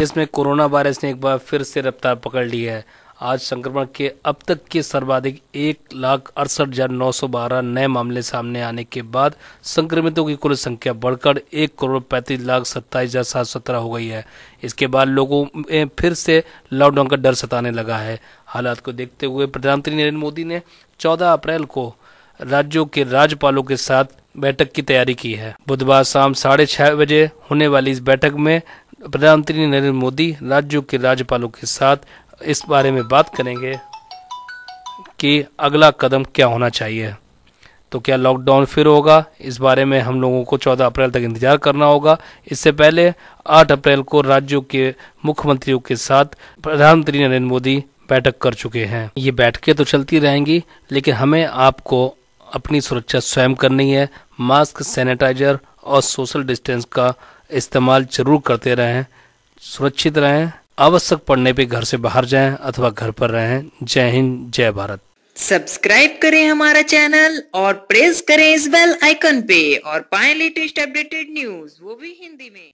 प्रदेश में corona virus ने एक बार फिर से रफ्तार पकड़ ली है आज संक्रमण के अब तक के सर्वाधिक एक लाख अड़सठ हजार नौ सौ बारह नए मामले सामने आने के बाद संक्रमितों की कुल संख्या बढ़कर एक करोड़ पैंतीस लाख सत्ताईस हजार सात सौ सत्रह हो गई है इसके बाद लोगों में फिर से लॉकडाउन का डर सताने लगा है हालात को देखते हुए प्रधानमंत्री नरेंद्र मोदी ने चौदह अप्रैल को राज्यों के राज्यपालों के साथ बैठक की तैयारी की है बुधवार शाम साढ़े छह बजे होने वाली इस बैठक में प्रधानमंत्री नरेंद्र मोदी राज्यों के राज्यपालों के साथ इस बारे में बात करेंगे कि अगला कदम क्या होना चाहिए तो क्या लॉकडाउन फिर होगा इस बारे में हम लोगों को 14 अप्रैल तक इंतजार करना होगा इससे पहले 8 अप्रैल को राज्यों के मुख्यमंत्रियों के साथ प्रधानमंत्री नरेंद्र मोदी बैठक कर चुके हैं ये बैठकें तो चलती रहेंगी लेकिन हमें आपको अपनी सुरक्षा स्वयं करनी है मास्क सैनिटाइजर और सोशल डिस्टेंस का इस्तेमाल जरूर करते रहें सुरक्षित रहें आवश्यक पड़ने पे घर से बाहर जाएं अथवा घर पर रहें जय हिंद जय भारत सब्सक्राइब करें हमारा चैनल और प्रेस करें इस बेल आइकन पे और पाएं लेटेस्ट अपडेटेड न्यूज वो भी हिंदी में